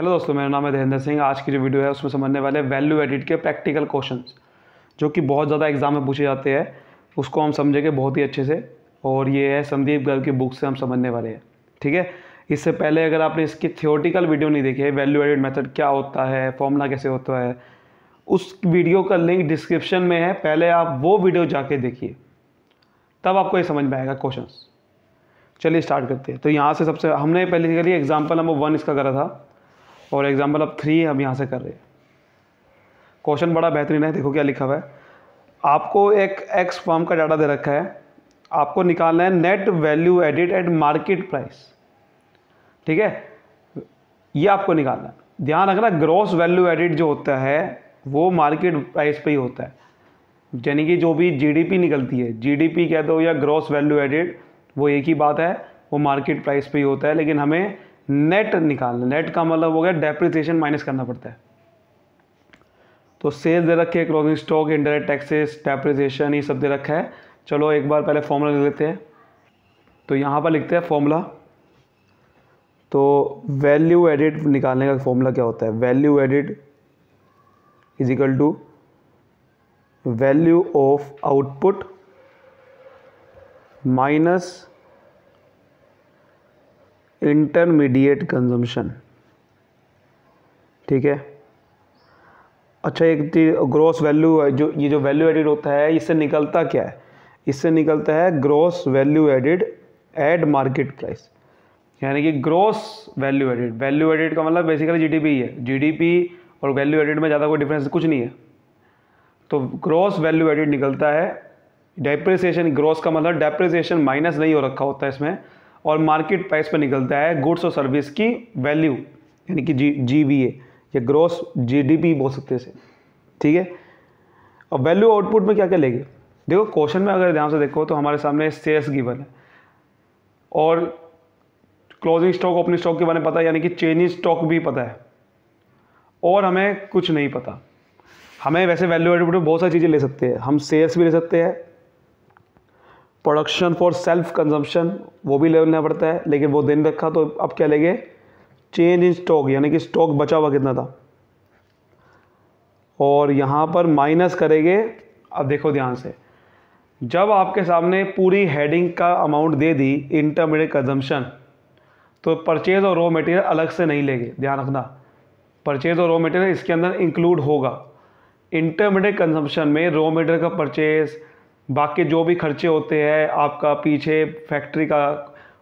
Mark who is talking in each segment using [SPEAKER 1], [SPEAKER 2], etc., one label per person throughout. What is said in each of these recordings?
[SPEAKER 1] hello दोस्तों मेरा नाम है धीरेंद्र सिंह आज की जो वीडियो है उसमें समझने वाले वैल्यू एडिट के प्रैक्टिकल क्वेश्चन जो कि बहुत ज़्यादा एग्जाम में पूछे जाते हैं उसको हम समझेंगे बहुत ही अच्छे से और ये है संदीप गर्ग की बुक से हम समझने वाले हैं ठीक है इससे पहले अगर आपने इसकी थियोटिकल वीडियो नहीं देखी है वैल्यू एडिट मेथड क्या होता है फॉर्मूला कैसे होता है उस वीडियो का लिंक डिस्क्रिप्शन में है पहले आप वो वीडियो जाके देखिए तब आपको ये समझ में आएगा क्वेश्चन चलिए स्टार्ट करते हैं तो यहाँ से सबसे हमने पहले के लिए एग्जाम्पल नंबर वन इसका करा था और एग्ज़ाम्पल अब थ्री हम यहाँ से कर रहे हैं क्वेश्चन बड़ा बेहतरीन है देखो क्या लिखा हुआ है आपको एक एक्स फॉर्म का डाटा दे रखा है आपको निकालना है net value added at market price ठीक है ये आपको निकालना है ध्यान रखना ग्रॉस वैल्यू एडिट जो होता है वो मार्केट प्राइस पर ही होता है यानी कि जो भी जीडीपी निकलती है जीडीपी कह दो या ग्रॉस वैल्यू एडिट वो एक ही बात है वो मार्केट प्राइस पे ही होता है लेकिन हमें नेट निकालना नेट का मतलब हो गया डेप्रिसिएशन माइनस करना पड़ता है तो सेल दे रखे closing stock indirect taxes depreciation ये सब दे रखा है चलो एक बार पहले फॉर्मूला ले लेते हैं तो यहाँ पर लिखते हैं फॉर्मूला तो वैल्यू एडिड निकालने का फॉर्मूला क्या होता है value added equal to value of output minus intermediate consumption ठीक है अच्छा एक ग्रॉस तो वैल्यू जो ये जो वैल्यू एडिड होता है इससे निकलता क्या है इससे निकलता है gross value added at market price यानी कि gross value added value added का मतलब बेसिकली जी ही है जी और वैल्यू एडिड में ज़्यादा कोई डिफरेंस कुछ नहीं है तो ग्रॉस वैल्यू एडिड निकलता है डेप्रिसिएशन ग्रॉस का मतलब डेप्रिसिएशन माइनस नहीं हो रखा होता है इसमें और मार्केट प्राइस पर निकलता है गुड्स और सर्विस की वैल्यू यानी कि जी जी ए या ग्रोस जी डी पी बोल सकते हैं ठीक है और वैल्यू आउटपुट में क्या क्या लेगी देखो क्वेश्चन में अगर ध्यान से देखो तो हमारे सामने सेल्स गिवन है और क्लोजिंग स्टॉक ओपनिंग स्टॉक के बारे में पता है यानी कि चेंजिंग स्टॉक भी पता है और हमें कुछ नहीं पता हमें वैसे वैल्यू आउटपुट में बहुत सारी चीज़ें ले सकते हैं हम सेल्स भी ले सकते हैं प्रोडक्शन फॉर सेल्फ कंजम्पशन वो भी लेना पड़ता है लेकिन वो दिन रखा तो अब क्या लेंगे चेंज इन स्टॉक यानी कि स्टॉक बचा हुआ कितना था और यहाँ पर माइनस करेंगे अब देखो ध्यान से जब आपके सामने पूरी हेडिंग का अमाउंट दे दी इंटरमीडिएट कंजम्पशन तो परचेज़ और रॉ मटेरियल अलग से नहीं लेंगे ध्यान रखना परचेज़ और रॉ मटेरियल इसके अंदर इंक्लूड होगा इंटरमीडिएट कंजम्पशन में रॉ मटेरियल का परचेज़ बाकी जो भी खर्चे होते हैं आपका पीछे फैक्ट्री का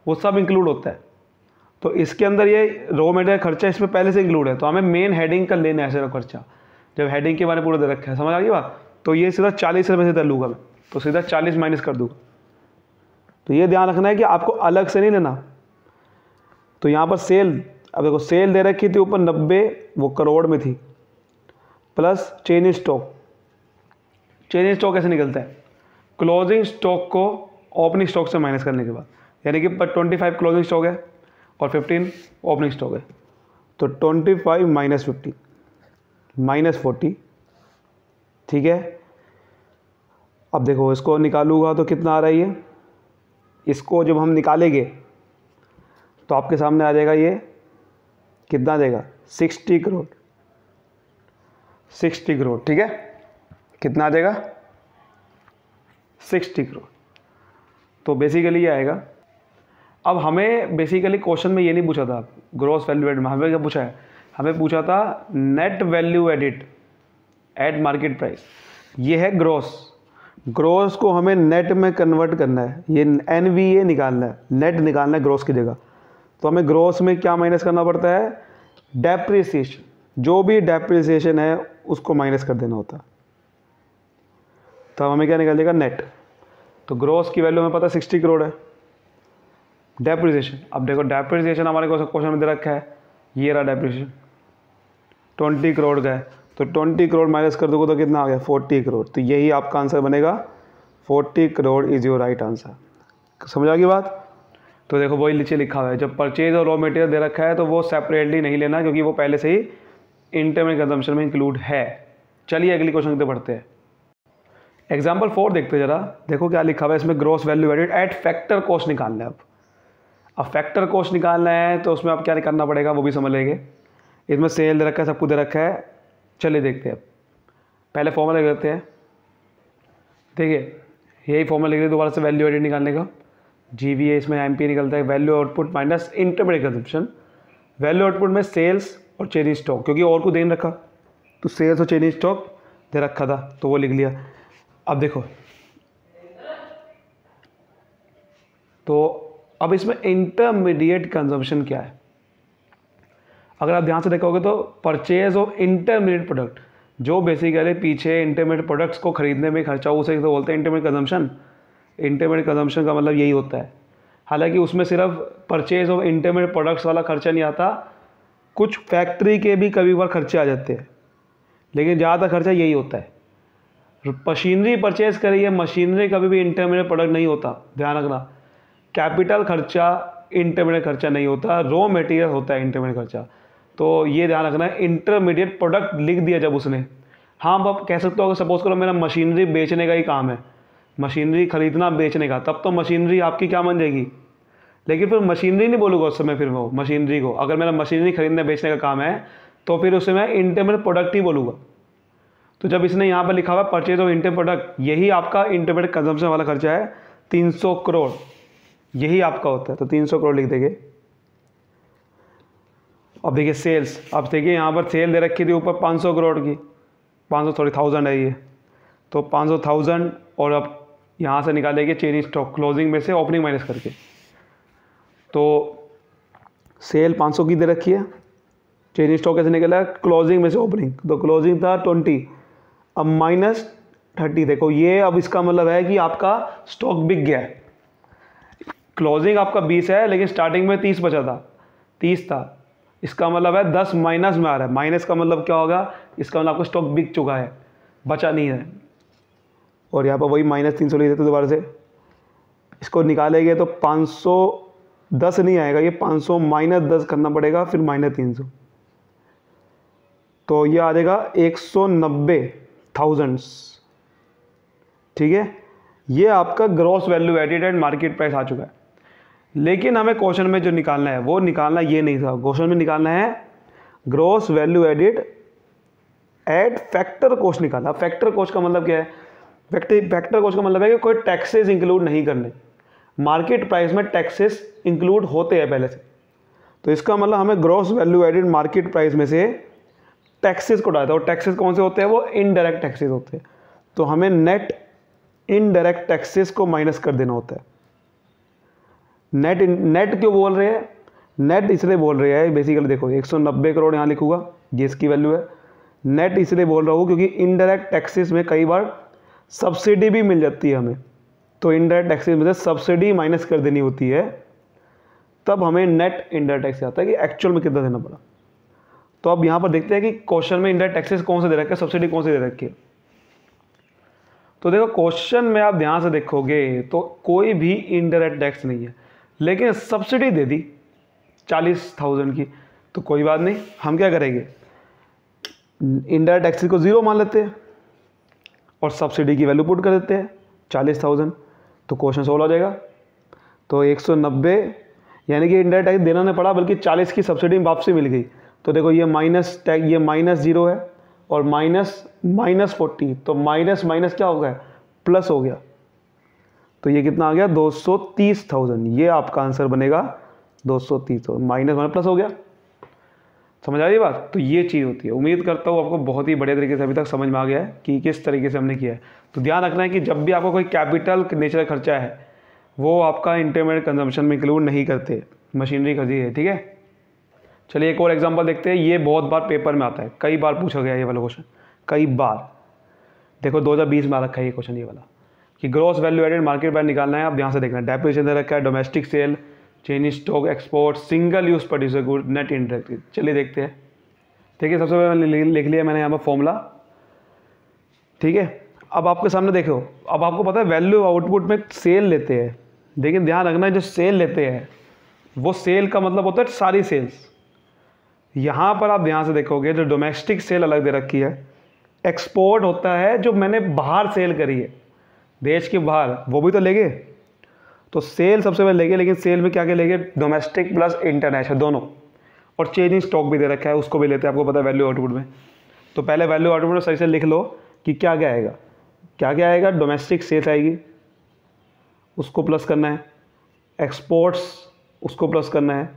[SPEAKER 1] वो सब इंक्लूड होता है तो इसके अंदर ये रॉ मेटेरियल खर्चा इसमें पहले से इंक्लूड है तो हमें मेन हेडिंग का लेना है सिर्फ खर्चा जब हेडिंग के बारे में पूरा दे रखा है समझ आ गई बात तो ये सीधा चालीस रुपये से दे लूँगा मैं तो सीधा चालीस माइनस कर दूँगा तो ये ध्यान रखना है कि आपको अलग से नहीं लेना तो यहाँ पर सेल अब देखो सेल दे रखी थी ऊपर नब्बे वो करोड़ में थी plus change stock change stock कैसे निकलता है क्लोजिंग स्टॉक को ओपनिंग स्टॉक से माइनस करने के बाद यानी कि ट्वेंटी फाइव क्लोजिंग स्टॉक है और फिफ्टीन ओपनिंग स्टॉक है तो twenty five minus fifty minus forty ठीक है अब देखो इसको निकालूंगा तो कितना आ रहा है ये इसको जब हम निकालेंगे तो आपके सामने आ जाएगा ये कितना देगा सिक्सटी करोड़ सिक्सटी करोड़ ठीक है कितना आ जाएगा सिक्सटी करोड़ तो बेसिकली ये आएगा अब हमें बेसिकली क्वेश्चन में ये नहीं पूछा था ग्रॉस वैल्यू एड में हमें क्या पूछा है हमें पूछा था net value added at market price ये है ग्रॉस ग्रॉस को हमें नेट में कन्वर्ट करना है ये एन वी ए निकालना है नेट निकालना है ग्रॉस की जगह तो हमें ग्रॉस में क्या माइनस करना पड़ता है डेप्रिसिएशन जो भी डेप्रिसिएशन है उसको माइनस कर देना होता है तो हमें क्या निकाल देगा नेट तो ग्रोस की वैल्यू हमें पता है सिक्सटी करोड़ है डेप्रिसिएशन अब देखो डेप्रिसिएशन हमारे क्वेश्चन में दे रखा है ये रहा डेप्रिसिएशन ट्वेंटी करोड़ का है तो ट्वेंटी करोड़ माइनस कर दोगे तो कितना आ गया फोर्टी करोड़ तो यही आपका आंसर बनेगा forty crore is your right answer समझ आ गई बात तो देखो वही नीचे लिखा हुआ है जब परचेज और रॉ मटेरियल दे रखा है तो वो सेपरेटली नहीं लेना क्योंकि वो पहले से ही इंटरमेट कंजम्पशन में इंक्लूड है चलिए अगले क्वेश्चन पे बढ़ते हैं एग्जाम्पल फोर देखते जरा देखो क्या लिखा हुआ है इसमें gross value added at factor cost निकालना है अब अब फैक्टर कॉस्ट निकालना है तो उसमें आप क्या करना पड़ेगा वो भी समझ लेंगे इसमें सेल दे रखा है सब कुछ दे रखा है चलिए देखते हैं पहले फॉर्मूला लिख लेते हैं देखिए यही फॉर्मूला लिख रहे दोबारा से वैल्यू एडिट निकालने का जी वी ए इसमें एम पी निकलता है value output minus intermediate consumption value output में सेल्स और चेनिंग स्टॉक क्योंकि और को देन रखा तो सेल्स और चेनिंग स्टॉक दे रखा था तो वो लिख लिया अब देखो तो अब इसमें इंटरमीडिएट कंजम्पशन क्या है अगर आप ध्यान से देखोगे तो परचेज ऑफ इंटरमीडिएट प्रोडक्ट जो बेसिकली पीछे इंटरमीडिएट प्रोडक्ट्स को खरीदने में खर्चा हो उसे तो बोलते हैं इंटरमीडिएट कंजम्पशन इंटरमीडिएट कंजम्पशन का मतलब यही होता है हालांकि उसमें सिर्फ परचेज ऑफ इंटरमीडिएट प्रोडक्ट्स वाला खर्चा नहीं आता कुछ फैक्ट्री के भी कभी बार खर्चे आ जाते हैं लेकिन ज़्यादातर खर्चा यही होता है मशीनरी परचेज करी है मशीनरी कभी भी इंटरमीडिएट प्रोडक्ट नहीं होता ध्यान रखना कैपिटल खर्चा इंटरमीडिएट खर्चा नहीं होता रॉ मटेरियल होता है इंटरमीडिएट खर्चा तो ये ध्यान रखना है इंटरमीडिएट प्रोडक्ट लिख दिया जब उसने हाँ आप कह सकते हो अगर सपोज करो मेरा मशीनरी बेचने का ही काम है मशीनरी खरीदना बेचने का तब तो मशीनरी आपकी क्या बन जाएगी लेकिन फिर मशीनरी नहीं बोलूँगा उस समय फिर वो मशीनरी को अगर मेरा मशीनरी खरीदने बेचने का काम है तो फिर उसे मैं इंटरमीडिएट प्रोडक्ट ही बोलूँगा तो जब इसने यहाँ पर लिखा हुआ परचेज ऑफ इंटर प्रोडक्ट यही आपका इंटरप्रेट कंजम्पन वाला खर्चा है 300 करोड़ यही आपका होता है तो 300 करोड़ लिख देंगे अब देखिए सेल्स अब देखिए यहाँ पर सेल दे रखी थी ऊपर 500 करोड़ की 500 सॉरी थाउजेंड है ये तो 500 थाउजेंड और अब यहाँ से निकालेंगे चेन स्टॉक क्लोजिंग में से ओपनिंग माइनस करके तो सेल 500 की दे रखी है चेनी स्टॉक कैसे निकला क्लोजिंग में से ओपनिंग तो क्लोजिंग था ट्वेंटी अब माइनस थर्टी देखो ये अब इसका मतलब है कि आपका स्टॉक बिक गया है क्लोजिंग आपका बीस है लेकिन स्टार्टिंग में तीस बचा था तीस था इसका मतलब है दस माइनस में आ रहा है माइनस का मतलब क्या होगा इसका मतलब आपका स्टॉक बिक चुका है बचा नहीं है और यहाँ पर वही माइनस तीन सौ लिख देते दोबारा से इसको निकालेंगे तो पाँच सौ दस नहीं आएगा ये पाँच सौ माइनस दस करना पड़ेगा फिर माइनस तीन सौ तो ये आ जाएगा एक सौ नब्बे थाउजेंड्स ठीक है ये आपका gross value added and market price आ चुका है लेकिन हमें क्वेश्चन में जो निकालना है वो निकालना ये नहीं था क्वेश्चन में निकालना है gross value added at factor cost निकाला फैक्टर कोस्ट का मतलब क्या है फैक्टर फैक्टर कोस्ट का मतलब है कि कोई टैक्सेस इंक्लूड नहीं करने मार्केट प्राइस में टैक्सेस इंक्लूड होते हैं पहले से तो इसका मतलब हमें gross value added market price में से टैक्सेस को डालता है और टैक्सेस कौन से होते हैं वो इनडायरेक्ट टैक्सेस होते हैं तो हमें नेट इनडायरेक्ट टैक्सेस को माइनस कर देना होता है नेट नेट क्यों बोल रहे हैं नेट इसलिए बोल रहे हैं बेसिकली देखो 190 करोड़ यहाँ लिखूंगा ये इसकी वैल्यू है नेट इसलिए बोल रहा हूँ क्योंकि इनडायरेक्ट टैक्सेस में कई बार सब्सिडी भी मिल जाती है हमें तो इनडायरेक्ट टैक्सेस में से सब्सिडी माइनस कर देनी होती है तब हमें नेट इनडायरेक्ट टैक्स आता है कि एक्चुअल में कितना देना पड़ा तो अब यहाँ पर देखते हैं कि क्वेश्चन में इंडायर टैक्सेस कौन से दे रखे सब्सिडी कौन से दे रखी है तो देखो क्वेश्चन में आप ध्यान से देखोगे तो कोई भी इंडायरेक्ट टैक्स नहीं है लेकिन सब्सिडी दे दी चालीस थाउजेंड की तो कोई बात नहीं हम क्या करेंगे इंडायरेक्ट टैक्स को ज़ीरो मान लेते हैं और सब्सिडी की वैल्यू पुट कर देते हैं चालीस थाउजेंड तो क्वेश्चन सोल्व हो जाएगा तो एक सौ नब्बे यानी कि इंडायरेक्ट टैक्स देना नहीं पड़ा बल्कि चालीस की सब्सिडी वापसी मिल गई तो देखो ये माइनस टैग ये माइनस जीरो है और माइनस माइनस फोर्टी तो माइनस माइनस क्या हो गया प्लस हो गया तो ये कितना आ गया दो सौ तीस थाउजेंड ये आपका आंसर बनेगा दो सौ तीस तो माइनस माइनस प्लस हो गया समझ आ रही बात तो ये चीज़ होती है उम्मीद करता हूँ आपको बहुत ही बढ़िया तरीके से अभी तक समझ में आ गया है कि किस तरीके से हमने किया है तो ध्यान रखना है कि जब भी आपको कोई कैपिटल नेचर खर्चा है वो आपका इंटरमीडिएट कंजम्पशन में इंक्लूड नहीं करते मशीनरी खरीदी है ठीक है चलिए एक और एग्जाम्पल देखते हैं ये बहुत बार पेपर में आता है कई बार पूछा गया ये वाला क्वेश्चन कई बार देखो 2020 में आ रखा है ये क्वेश्चन ये वाला कि gross value added market value निकालना है आप ध्यान से देखना है डेप्रिशन दे रखा है डोमेस्टिक सेल चाइनीज stock export single use producer good net indirect चलिए देखते हैं ठीक है सबसे पहले लिख लिया मैंने यहाँ पर फॉर्मूला ठीक है अब आपके सामने देखो अब आपको पता है वैल्यू आउटपुट में सेल लेते हैं लेकिन ध्यान रखना जो सेल लेते हैं वो सेल का मतलब होता है सारी सेल्स यहाँ पर आप ध्यान से देखोगे जो डोमेस्टिक सेल अलग दे रखी है एक्सपोर्ट होता है जो मैंने बाहर सेल करी है देश के बाहर वो भी तो लेंगे तो सेल सबसे पहले लेंगे लेकिन सेल में क्या क्या लेंगे डोमेस्टिक प्लस इंटरनेशनल दोनों और चेंज इन स्टॉक भी दे रखा है उसको भी लेते हैं आपको पता है वैल्यू आउटपुट में तो पहले वैल्यू आउटपुट में सही से लिख लो कि क्या क्या आएगा क्या क्या आएगा डोमेस्टिक सेल्स आएगी उसको प्लस करना है एक्सपोर्ट्स उसको प्लस करना है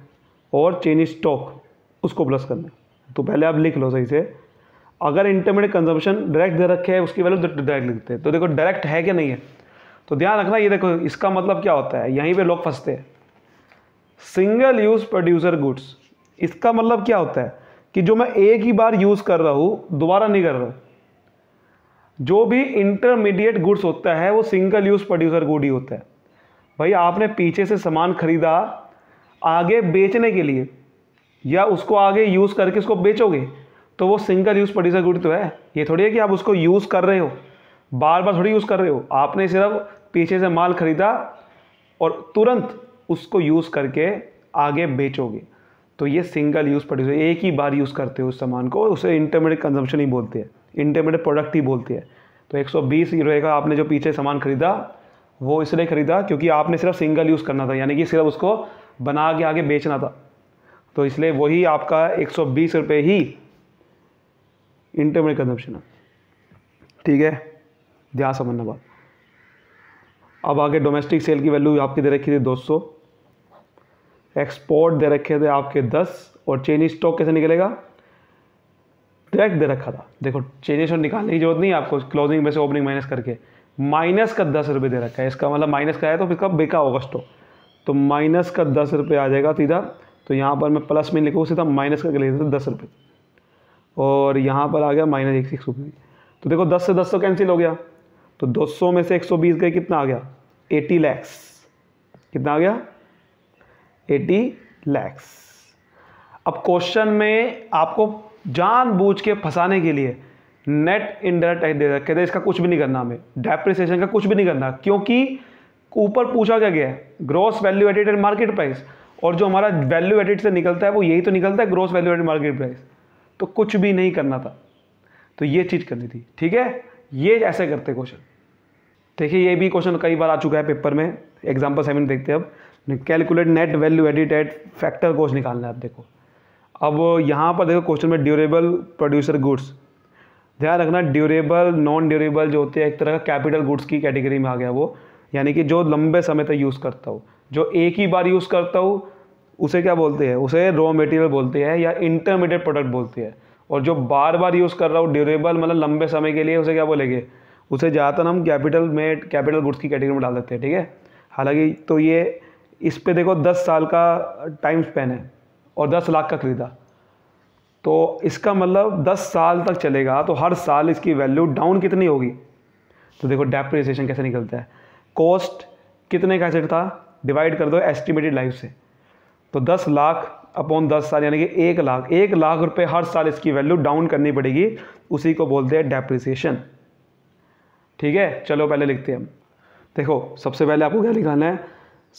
[SPEAKER 1] और चेंज स्टॉक उसको प्लस करना तो पहले आप लिख लो सही से अगर इंटरमीडिएट कंजम्पशन डायरेक्ट दे रखे है उसकी वैल्यू डायरेक्ट लिखते हैं तो देखो डायरेक्ट है क्या नहीं है तो ध्यान रखना ये देखो इसका मतलब क्या होता है यहीं पे लोग फंसते हैं सिंगल यूज़ प्रोड्यूसर गुड्स इसका मतलब क्या होता है कि जो मैं एक ही बार यूज़ कर रहा हूँ दोबारा नहीं कर रहा जो भी इंटरमीडिएट गुड्स होता है वो सिंगल यूज़ प्रोड्यूसर गुड ही होता है भाई आपने पीछे से सामान खरीदा आगे बेचने के लिए या उसको आगे यूज़ करके उसको बेचोगे तो वो सिंगल यूज़ प्रोड्यूसर गुड तो है ये थोड़ी है कि आप उसको यूज़ कर रहे हो बार बार थोड़ी यूज़ कर रहे हो आपने सिर्फ पीछे से माल ख़रीदा और तुरंत उसको यूज़ करके आगे बेचोगे तो ये सिंगल यूज़ प्रोड्यूसर एक ही बार यूज़ करते हो उस सामान को उसे इंटरमीडिएट कंजम्पशन ही बोलते हैं इंटरमीडिएट प्रोडक्ट ही बोलते हैं तो एक सौ का आपने जो पीछे सामान ख़रीदा वो इसलिए ख़रीदा क्योंकि आपने सिर्फ सिंगल यूज़ करना था यानी कि सिर्फ उसको बना के आगे बेचना था तो इसलिए वही आपका एक सौ बीस रुपये ही इंटरमीडियट कंजम्पशन है ठीक है ध्यान समझना बात अब आगे डोमेस्टिक सेल की वैल्यू आपकी दे रखी थी 200 एक्सपोर्ट दे रखे थे आपके 10 और चेनी स्टॉक कैसे निकलेगा डायरेक्ट दे रखा था देखो चेनी स्टॉक निकालने की जरूरत नहीं आपको क्लोजिंग में से ओपनिंग माइनस करके माइनस का दस रुपये दे रखा है इसका मतलब माइनस का है तो फिर इसका बेका होगा स्टॉक तो माइनस का दस रुपये आ जाएगा तो इधर तो यहाँ पर मैं प्लस में लिखा उसे था माइनस करके लिखा था दस रुपये और यहाँ पर आ गया माइनस एक सौ रुपये तो देखो दस से दस सौ कैंसिल हो गया तो दो सौ में से एक सौ बीस गए कितना आ गया एटी लैक्स कितना आ गया एटी लैक्स अब क्वेश्चन में आपको जानबूझ के फंसाने के लिए नेट इनडायरेक्ट टैक्स दे रखे है इसका कुछ भी नहीं करना हमें डेप्रिसिएशन का कुछ भी नहीं करना क्योंकि ऊपर पूछा क्या गया है gross value added and market price और जो हमारा वैल्यू एडिट से निकलता है वो यही तो निकलता है gross value added market price तो कुछ भी नहीं करना था तो ये चीज़ करनी थी ठीक है ये ऐसे करते क्वेश्चन देखिए ये भी क्वेश्चन कई बार आ चुका है पेपर में एग्जाम्पल सेवन देखते हैं अब calculate net value added at factor cost निकालना है आप देखो अब यहाँ पर देखो क्वेश्चन में ड्यूरेबल प्रोड्यूसर गुड्स ध्यान रखना ड्यूरेबल नॉन ड्यूरेबल जो होते हैं एक तरह का कैपिटल गुड्स की कैटेगरी में आ गया वो यानी कि जो लंबे समय तक यूज़ करता हो जो एक ही बार यूज़ करता हूँ उसे क्या बोलते हैं उसे रॉ मटेरियल बोलते हैं या इंटरमीडिएट प्रोडक्ट बोलते हैं और जो बार बार यूज़ कर रहा हूँ ड्यूरेबल मतलब लंबे समय के लिए उसे क्या बोलेंगे उसे ज़्यादातर हम कैपिटल में कैपिटल गुड्स की कैटेगरी में डाल देते हैं ठीक है हालांकि तो ये इस पर देखो दस साल का टाइम स्पेन है और दस लाख का खरीदा तो इसका मतलब दस साल तक चलेगा तो हर साल इसकी वैल्यू डाउन कितनी होगी तो देखो डेप्रिसिएशन कैसे निकलता है कॉस्ट कितने का एसेट था डिवाइड कर दो एस्टिमेटेड लाइफ से तो दस लाख अपॉन दस साल यानी कि एक लाख एक लाख रुपए हर साल इसकी वैल्यू डाउन करनी पड़ेगी उसी को बोलते हैं डेप्रिसिएशन ठीक है चलो पहले लिखते हैं हम देखो सबसे पहले आपको क्या निकालना है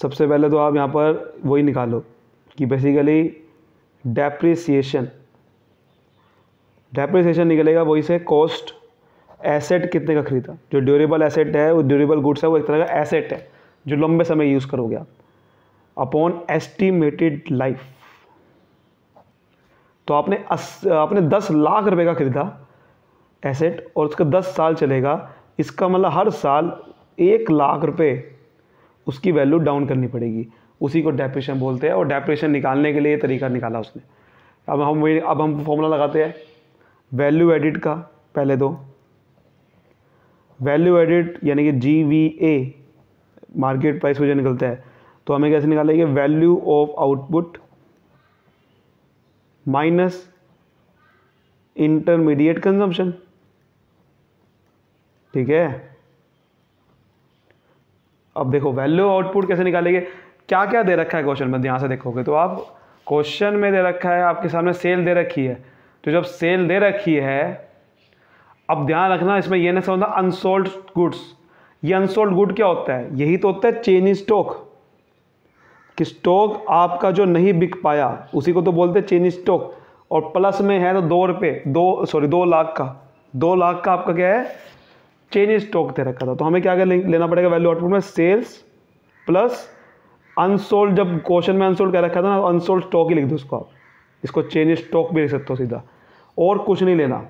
[SPEAKER 1] सबसे पहले तो आप यहाँ पर वही निकालो कि बेसिकली डेप्रिसिएशन डेप्रिसिएशन निकलेगा वही से कॉस्ट एसेट कितने का खरीदा जो ड्यूरेबल एसेट है वो ड्यूरेबल गुड्स है वो एक तरह का एसेट है जो लंबे समय यूज़ करोगे आप अपॉन एस्टिमेटेड लाइफ तो आपने अस, आपने दस लाख रुपए का खरीदा एसेट और उसका दस साल चलेगा इसका मतलब हर साल एक लाख रुपए उसकी वैल्यू डाउन करनी पड़ेगी उसी को डेप्रेशन बोलते हैं और डेप्रेशन निकालने के लिए तरीका निकाला उसने अब हम अब हम फॉर्मूला लगाते हैं वैल्यू एडिट का पहले दो वैल्यू एडिट यानी कि G V A market price मुझे निकलता है तो हमें कैसे निकालेंगे value of output minus intermediate consumption ठीक है अब देखो वैल्यू आउटपुट कैसे निकालेंगे क्या क्या दे रखा है क्वेश्चन में ध्यान से देखोगे तो आप क्वेश्चन में दे रखा है आपके सामने सेल दे रखी है तो जब सेल दे रखी है अब ध्यान रखना इसमें यह नहीं समझना अनसोल्ड गुड्स ये अनसोल्ड गुड क्या होता है यही तो होता है चेन स्टॉक कि स्टॉक आपका जो नहीं बिक पाया उसी को तो बोलते चेन स्टॉक और प्लस में है तो दो रुपये दो सॉरी दो लाख का दो लाख का आपका क्या है चेन स्टॉक दे रखा था तो हमें क्या क्या लेना पड़ेगा वैल्यू आउटपुट में सेल्स प्लस अनसोल्ड जब क्वेश्चन में अनसोल्ड क्या रखा था ना अनसोल्ड स्टॉक ही लिख दो उसको आप इसको चेन स्टॉक भी लिख सकते हो सीधा और कुछ नहीं लेना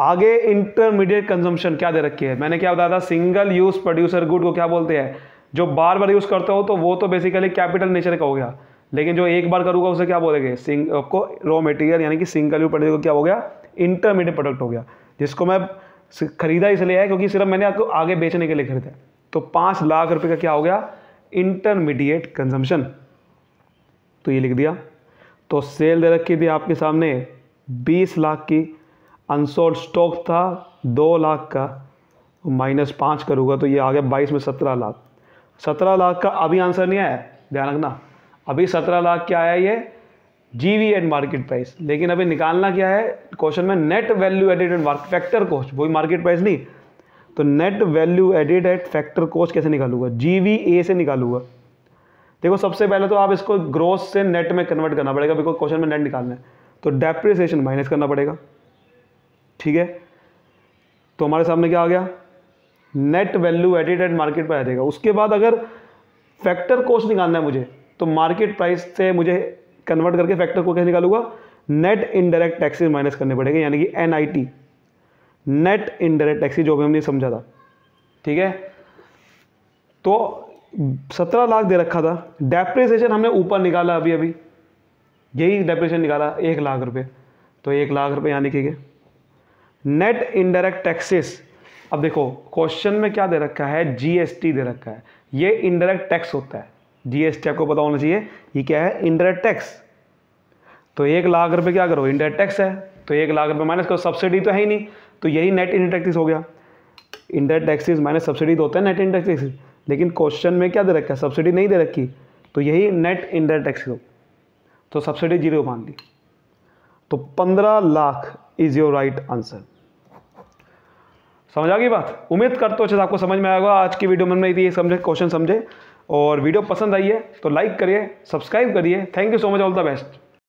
[SPEAKER 1] आगे इंटरमीडिएट कंजम्पशन क्या दे रखी है मैंने क्या बताया था सिंगल यूज प्रोड्यूसर गुड को क्या बोलते हैं जो बार बार यूज करते हो तो वो तो बेसिकली कैपिटल नेचर का हो गया लेकिन जो एक बार करूंगा उसे क्या बोलेंगे आपको रॉ मटेरियल यानी कि सिंगल यूज प्रोड्यूसर क्या हो गया इंटरमीडिएट प्रोडक्ट हो गया जिसको मैं खरीदा इसलिए है क्योंकि सिर्फ मैंने आपको आगे बेचने के लिए खरीदा तो पाँच लाख रुपये का क्या हो गया इंटरमीडिएट कंजम्पशन तो ये लिख दिया तो सेल दे रखी थी आपके सामने बीस लाख की अनसोल्ड स्टॉक था दो लाख का माइनस पाँच करूँगा तो ये आ गया बाईस में सत्रह लाख सत्रह लाख का अभी आंसर नहीं आया ध्यान रखना अभी सत्रह लाख क्या आया ये G V and market price लेकिन अभी निकालना क्या है क्वेश्चन में net value added and factor cost वही मार्केट प्राइस नहीं तो net value added at factor cost कैसे निकालूंगा जी वी ए से निकालूंगा देखो सबसे पहले तो आप इसको ग्रोथ से नेट में कन्वर्ट करना पड़ेगा बिकॉज क्वेश्चन में नेट निकालना है तो डेप्रिसिएशन माइनस करना पड़ेगा ठीक है तो हमारे सामने क्या आ गया net value added at market आ जाएगा उसके बाद अगर फैक्टर कोस्ट निकालना है मुझे तो मार्केट प्राइस से मुझे कन्वर्ट करके फैक्टर को कैसे निकालूगा नेट इनडायरेक्ट टैक्सेस माइनस करने पड़ेगा यानी कि N I T net indirect taxes जो भी हमने समझा था ठीक है तो सत्रह लाख दे रखा था डेप्रिसिएशन हमने ऊपर निकाला अभी अभी यही डेप्रिसिएशन निकाला एक लाख रुपए तो एक लाख रुपए यहाँ लिखेंगे नेट इनडायरेक्ट टैक्सेस अब देखो क्वेश्चन में क्या दे रखा है जीएसटी दे रखा है ये इनडायरेक्ट टैक्स होता है जीएसटी आपको पता होना चाहिए ये क्या है इनडायरेक्ट टैक्स तो एक लाख रुपए क्या करो इनडायरेक्ट टैक्स है तो एक लाख रुपए माइनस करो सब्सिडी तो है ही नहीं तो यही नेट इनडायरेक्ट टैक्स हो गया इनडायरेक्ट टैक्सेस माइनस सब्सिडी तो होता है नेट इनडायरेक्ट टैक्सेस लेकिन क्वेश्चन में क्या दे रखा है सब्सिडी नहीं दे रखी तो यही नेट इनडायरेक्ट टैक्स हो तो सब्सिडी जीरो मान ली तो पंद्रह lakh is your right answer समझ आ गई बात उम्मीद करते हो चीज़ आपको समझ में आएगा आज की वीडियो मन में मैं ये समझे क्वेश्चन समझे और वीडियो पसंद आई है तो लाइक करिए सब्सक्राइब करिए thank you so much all the best